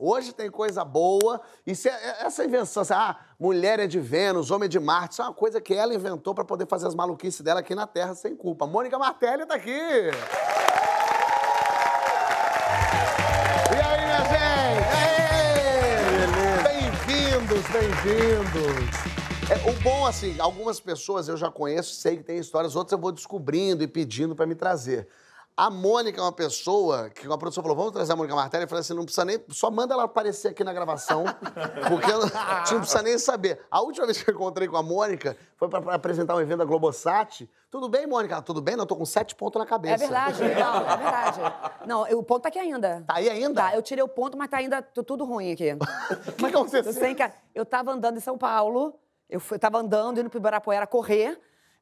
Hoje tem coisa boa. E se, é, é, essa invenção, assim, ah, mulher é de Vênus, homem é de Marte, isso é uma coisa que ela inventou para poder fazer as maluquices dela aqui na Terra sem culpa. Mônica Martelli tá aqui! E aí, minha gente? Bem-vindos, bem-vindos! É, o bom, assim, algumas pessoas eu já conheço, sei que tem histórias, outras eu vou descobrindo e pedindo para me trazer. A Mônica é uma pessoa que a produção falou: vamos trazer a Mônica Martelli. Eu falei assim: não precisa nem. Só manda ela aparecer aqui na gravação, porque a gente não precisa nem saber. A última vez que eu encontrei com a Mônica foi para apresentar um evento da Globosat. Tudo bem, Mônica? tudo bem? Não, eu tô com sete pontos na cabeça. É verdade, não, é, é verdade. Não, o ponto tá aqui ainda. Tá aí ainda? Tá, eu tirei o ponto, mas tá ainda tudo ruim aqui. O que aconteceu? Eu, sei que eu tava andando em São Paulo, eu, fui, eu tava andando, indo pro Ibirapuera correr.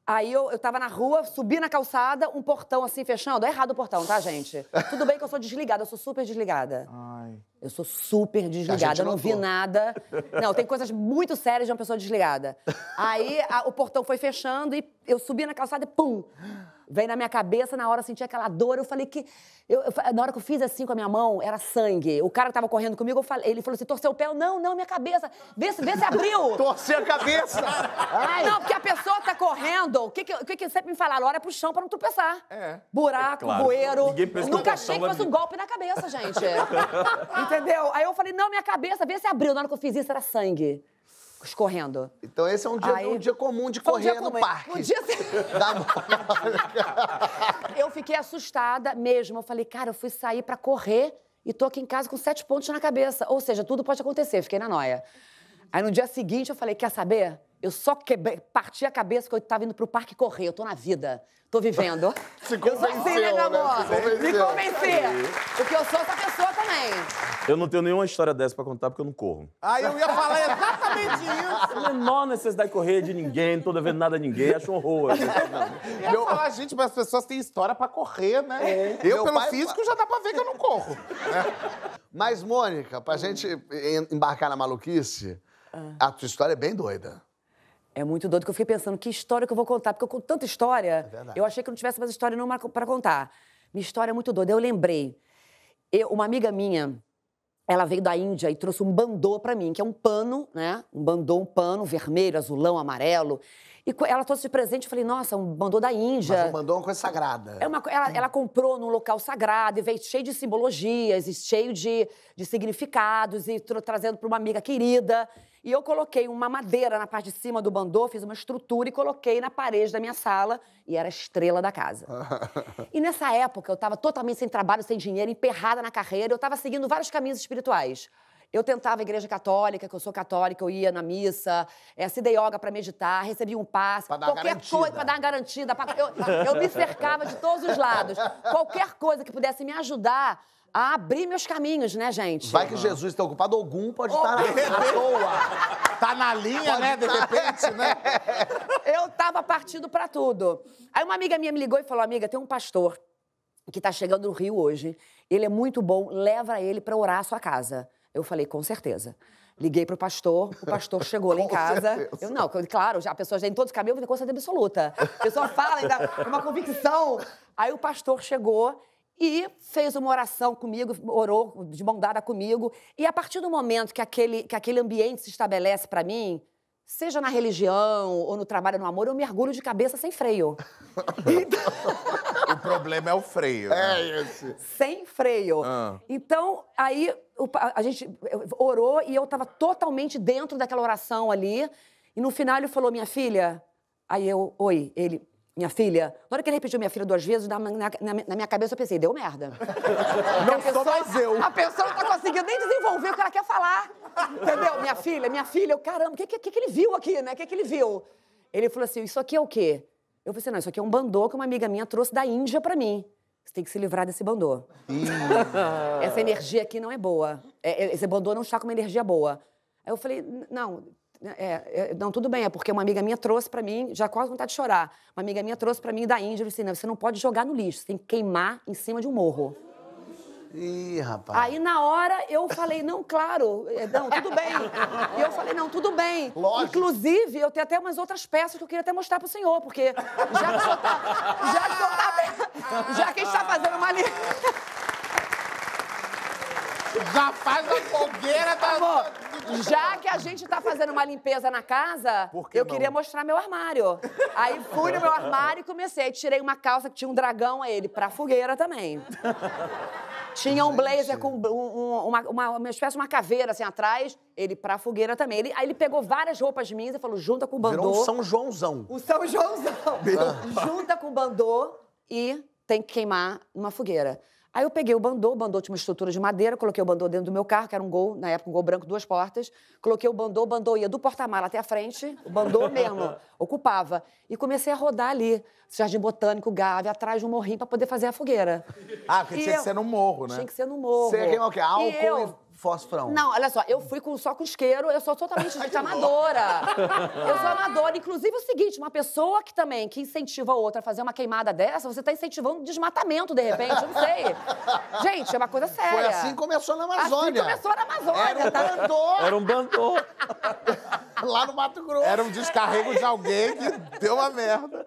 Aí eu, eu tava na rua, subi na calçada, um portão assim fechando. É errado o portão, tá, gente? Tudo bem que eu sou desligada, eu sou super desligada. Ai. Eu sou super desligada, eu não vi nada. Não, tem coisas muito sérias de uma pessoa desligada. Aí a, o portão foi fechando e eu subi na calçada e pum! veio na minha cabeça, na hora eu senti aquela dor, eu falei que. Eu, eu, na hora que eu fiz assim com a minha mão, era sangue. O cara que tava correndo comigo, falei, ele falou assim: torceu o pé, eu, não, não, minha cabeça. Vê se, vê se abriu! Torceu a cabeça! Ai. Não, porque a pessoa tá correndo. O que, que, que, que sempre me falaram? Olha pro chão pra não tropeçar. É. Buraco, é claro. bueiro. Nunca achei que fosse um golpe na cabeça, gente. Entendeu? Aí eu falei, não, minha cabeça, vê se abriu. Na hora que eu fiz isso, era sangue correndo. Então esse é um dia, Aí, um dia comum de correr um no parque. Podia ser. Da eu fiquei assustada mesmo. Eu falei, cara, eu fui sair para correr e tô aqui em casa com sete pontos na cabeça. Ou seja, tudo pode acontecer. Fiquei na noia. Aí no dia seguinte eu falei, quer saber? Eu só quebrei, parti a cabeça que eu tava indo pro parque correr. Eu tô na vida. Tô vivendo. Se convenceu, eu sou assim, né, meu né? amor? Se Me convencer. Porque eu sou essa pessoa também. Eu não tenho nenhuma história dessa pra contar porque eu não corro. Ah, eu ia falar exatamente isso. A é menor necessidade de correr de ninguém, não tô devendo nada a ninguém, acho um horror. eu ia falar, gente, mas as pessoas têm história pra correr, né? É. Eu, meu pelo pai... físico, já dá pra ver que eu não corro. Né? Mas, Mônica, pra hum. gente embarcar na maluquice, ah. a tua história é bem doida. É muito doido que eu fiquei pensando que história que eu vou contar, porque eu conto tanta história. É eu achei que eu não tivesse mais história nenhuma para contar. Minha história é muito doida. Eu lembrei. Eu, uma amiga minha, ela veio da Índia e trouxe um bandô para mim, que é um pano, né? Um bandô, um pano vermelho, azulão, amarelo. E ela trouxe de presente, eu falei, nossa, um bandô da Índia. Mas um bandô é uma coisa sagrada. É uma, ela, ela comprou num local sagrado e veio cheio de simbologias e cheio de, de significados e trazendo para uma amiga querida. E eu coloquei uma madeira na parte de cima do bandô, fiz uma estrutura e coloquei na parede da minha sala e era a estrela da casa. e nessa época eu estava totalmente sem trabalho, sem dinheiro, emperrada na carreira, eu estava seguindo vários caminhos espirituais. Eu tentava a igreja católica, que eu sou católica, eu ia na missa, é, se yoga para meditar, recebia um passe, qualquer garantida. coisa para dar uma garantida. Pra... Eu, eu me cercava de todos os lados. Qualquer coisa que pudesse me ajudar a abrir meus caminhos, né, gente? Vai que Jesus está ocupado, algum pode estar tá na toa. Né? Tá na linha, pode né, tá... de repente, né? Eu tava partindo para tudo. Aí uma amiga minha me ligou e falou: "Amiga, tem um pastor que tá chegando no Rio hoje. Ele é muito bom, leva ele para orar a sua casa". Eu falei: "Com certeza". Liguei pro pastor, o pastor chegou lá em casa. Certeza. Eu não, claro, a pessoa já em todos os caminhos, com certeza absoluta. A pessoa fala ainda é uma convicção. Aí o pastor chegou e fez uma oração comigo, orou de bondada comigo. E a partir do momento que aquele, que aquele ambiente se estabelece para mim, seja na religião ou no trabalho, no amor, eu mergulho de cabeça sem freio. Então... o problema é o freio. Né? É esse. Sem freio. Ah. Então, aí a gente orou e eu estava totalmente dentro daquela oração ali. E no final ele falou: Minha filha. Aí eu, oi. Ele, minha filha. Na hora que ele repetiu minha filha duas vezes, na, na, na minha cabeça eu pensei, deu merda. Não pessoa, sou mais eu. A pessoa não tá conseguindo nem desenvolver o que ela quer falar. Entendeu? Minha filha, minha filha, eu, caramba, o que, que, que ele viu aqui, né? O que, que ele viu? Ele falou assim, isso aqui é o quê? Eu falei assim, não, isso aqui é um bandô que uma amiga minha trouxe da Índia para mim. Você tem que se livrar desse bandô. Essa energia aqui não é boa. É, é, esse bandô não está com uma energia boa. Aí eu falei, não, é, é, não, tudo bem, é porque uma amiga minha trouxe para mim, já quase vontade de chorar. Uma amiga minha trouxe para mim da Índia, eu disse, não, você não pode jogar no lixo, você tem que queimar em cima de um morro. Ih, rapaz. Aí na hora eu falei, não, claro, é, não, tudo bem. E eu falei, não, tudo bem. Lógico. Inclusive, eu tenho até umas outras peças que eu queria até mostrar pro senhor, porque já que tá. Já que tá. Já que a gente tá fazendo uma Já faz a fogueira da. Tá Amor, já que a gente tá fazendo uma limpeza na casa, que eu não? queria mostrar meu armário. Aí fui no meu armário e comecei. Tirei uma calça que tinha um dragão a ele, pra fogueira também. Tinha um blazer com um, uma, uma, uma espécie de uma caveira assim atrás, ele pra fogueira também. Ele, aí ele pegou várias roupas minhas e falou: junta com o bandô. Virou o São Joãozão. O São Joãozão. Ah. Junta com o bandô e tem que queimar numa fogueira. Aí eu peguei o bandô, o bandô tinha uma estrutura de madeira, coloquei o bandô dentro do meu carro, que era um gol, na época um gol branco, duas portas. Coloquei o bandô, o bandô ia do porta-mala até a frente, o bandô mesmo, ocupava. E comecei a rodar ali, Jardim Botânico, Gávea, atrás de um morrinho para poder fazer a fogueira. Ah, porque e tinha eu... que ser no morro, né? Tinha que ser no morro. Você ia é é o quê? Álcool e, eu... e fósforão. Não, olha só, eu fui com, só com isqueiro, eu sou totalmente gente amadora. Tá eu sou amadora. Inclusive, é o seguinte, uma pessoa que também, que incentiva a outra a fazer uma queimada dessa, você tá incentivando desmatamento, de repente, eu não sei. Gente, é uma coisa séria. Foi assim que começou na Amazônia. Assim começou na Amazônia. Era um tá? bandô. Era um bandô. Lá no Mato Grosso. Era um descarrego de alguém que deu uma merda.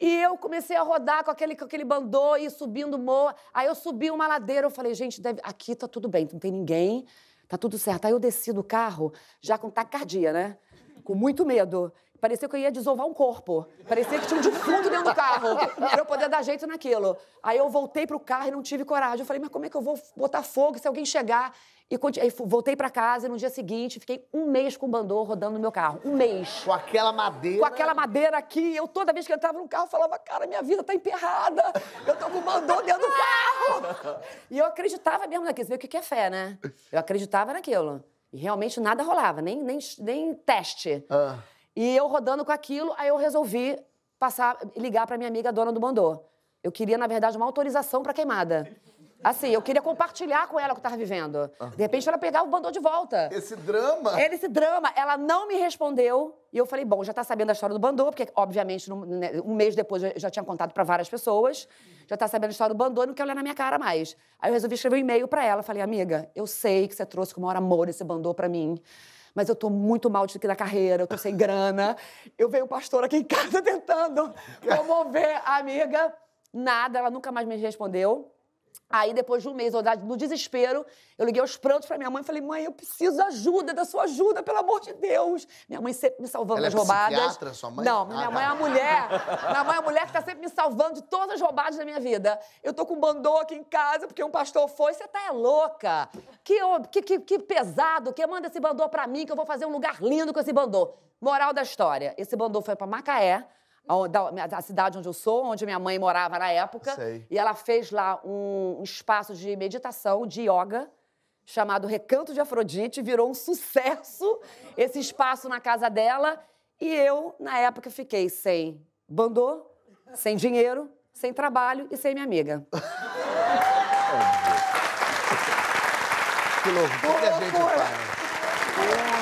E eu comecei a rodar com aquele, com aquele bandô e subindo moa. Aí eu subi uma ladeira, eu falei, gente, deve... aqui tá tudo bem, não tem ninguém, tá tudo certo. Aí eu desci do carro, já com tacardia, né? Com muito medo. Parecia que eu ia desovar um corpo. Parecia que tinha um defunto dentro do carro pra eu poder dar jeito naquilo. Aí eu voltei pro carro e não tive coragem. Eu falei, mas como é que eu vou botar fogo se alguém chegar? E aí, voltei para casa e no dia seguinte fiquei um mês com o bandô rodando no meu carro. Um mês. Com aquela madeira. Com aquela madeira aqui. Eu toda vez que eu entrava no carro falava, cara, minha vida tá emperrada. Eu tô com o bandô dentro do carro. e eu acreditava mesmo naquilo. Você vê o que é fé, né? Eu acreditava naquilo. E realmente nada rolava, nem, nem, nem teste. Ah. E eu rodando com aquilo, aí eu resolvi passar, ligar para minha amiga dona do Bandô. Eu queria, na verdade, uma autorização para queimada. Assim, eu queria compartilhar com ela o que eu tava vivendo. Ah. De repente, ela pegava o bandô de volta. Esse drama? Era é, esse drama. Ela não me respondeu. E eu falei, bom, já tá sabendo a história do bandô, porque, obviamente, né, um mês depois eu já tinha contado para várias pessoas. Já tá sabendo a história do bandô, não quer olhar na minha cara mais. Aí eu resolvi escrever um e-mail para ela. Falei, amiga, eu sei que você trouxe com o maior amor esse bandô para mim mas eu tô muito mal de, da carreira, eu tô sem grana. Eu vejo o pastor aqui em casa tentando promover a amiga. Nada, ela nunca mais me respondeu. Aí, depois de um mês, no desespero, eu liguei os prantos para minha mãe e falei: mãe, eu preciso da ajuda, da sua ajuda, pelo amor de Deus. Minha mãe sempre me salvando Ela das é roubadas. Sua mãe? Não, minha ah, mãe é tá. uma mulher. minha mãe é uma mulher que está sempre me salvando de todas as roubadas da minha vida. Eu tô com um bandô aqui em casa porque um pastor foi. Você tá é louca. Que, que, que, que pesado. Que manda esse bandô para mim que eu vou fazer um lugar lindo com esse bandô. Moral da história: esse bandô foi para Macaé da, da, cidade onde eu sou, onde minha mãe morava na época. Sei. E ela fez lá um, espaço de meditação, de yoga, chamado Recanto de Afrodite, virou um sucesso esse espaço na casa dela. E eu, na época, fiquei sem bandô, sem dinheiro, sem trabalho e sem minha amiga. que loucura, que a gente faz.